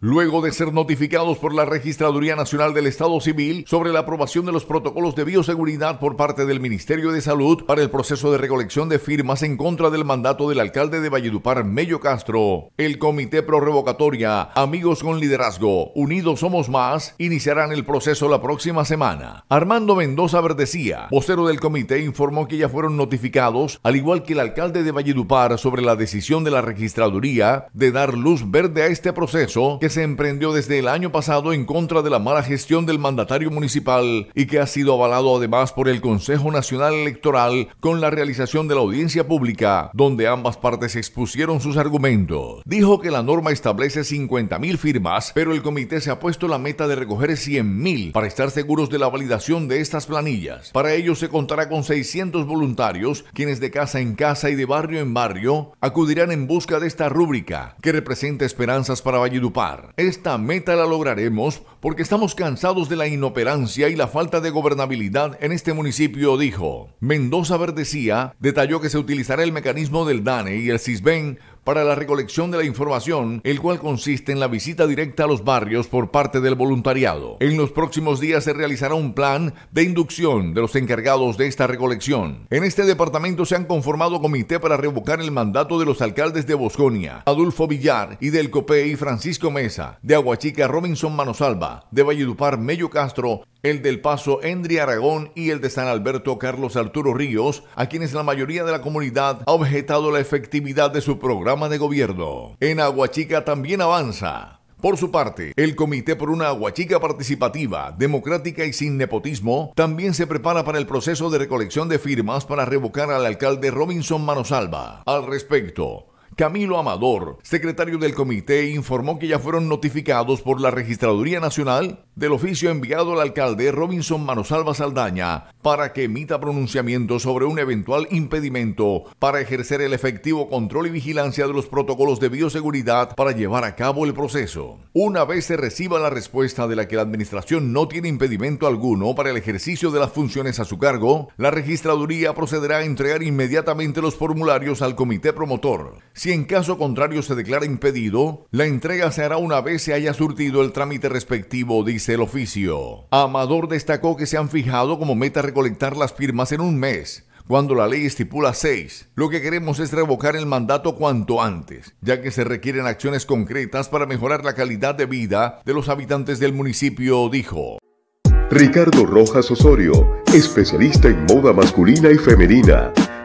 Luego de ser notificados por la Registraduría Nacional del Estado Civil sobre la aprobación de los protocolos de bioseguridad por parte del Ministerio de Salud para el proceso de recolección de firmas en contra del mandato del alcalde de Valledupar, Mello Castro, el Comité Pro Revocatoria, Amigos con Liderazgo, Unidos Somos Más, iniciarán el proceso la próxima semana. Armando Mendoza Verdecía, vocero del comité, informó que ya fueron notificados, al igual que el alcalde de Valledupar, sobre la decisión de la Registraduría de dar luz verde a este proceso que se emprendió desde el año pasado en contra de la mala gestión del mandatario municipal y que ha sido avalado además por el Consejo Nacional Electoral con la realización de la audiencia pública, donde ambas partes expusieron sus argumentos. Dijo que la norma establece 50.000 firmas, pero el comité se ha puesto la meta de recoger 100.000 para estar seguros de la validación de estas planillas. Para ello se contará con 600 voluntarios, quienes de casa en casa y de barrio en barrio acudirán en busca de esta rúbrica que representa esperanzas para Valledupar. Esta meta la lograremos porque estamos cansados de la inoperancia y la falta de gobernabilidad en este municipio, dijo. Mendoza Verdecía detalló que se utilizará el mecanismo del DANE y el CISBEN para la recolección de la información, el cual consiste en la visita directa a los barrios por parte del voluntariado. En los próximos días se realizará un plan de inducción de los encargados de esta recolección. En este departamento se han conformado comité para revocar el mandato de los alcaldes de Bosconia, Adolfo Villar y del COPEI Francisco Mesa, de Aguachica Robinson Manosalva, de Valledupar Mello Castro el del Paso Endri Aragón y el de San Alberto Carlos Arturo Ríos, a quienes la mayoría de la comunidad ha objetado la efectividad de su programa de gobierno. En Aguachica también avanza. Por su parte, el Comité por una Aguachica participativa, democrática y sin nepotismo también se prepara para el proceso de recolección de firmas para revocar al alcalde Robinson Manosalva. Al respecto, Camilo Amador, secretario del comité, informó que ya fueron notificados por la Registraduría Nacional del oficio enviado al alcalde Robinson Manosalva Saldaña para que emita pronunciamiento sobre un eventual impedimento para ejercer el efectivo control y vigilancia de los protocolos de bioseguridad para llevar a cabo el proceso. Una vez se reciba la respuesta de la que la administración no tiene impedimento alguno para el ejercicio de las funciones a su cargo, la registraduría procederá a entregar inmediatamente los formularios al comité promotor. Si en caso contrario se declara impedido, la entrega se hará una vez se haya surtido el trámite respectivo, dice el oficio. Amador destacó que se han fijado como meta recolectar las firmas en un mes, cuando la ley estipula seis. Lo que queremos es revocar el mandato cuanto antes, ya que se requieren acciones concretas para mejorar la calidad de vida de los habitantes del municipio, dijo. Ricardo Rojas Osorio, especialista en moda masculina y femenina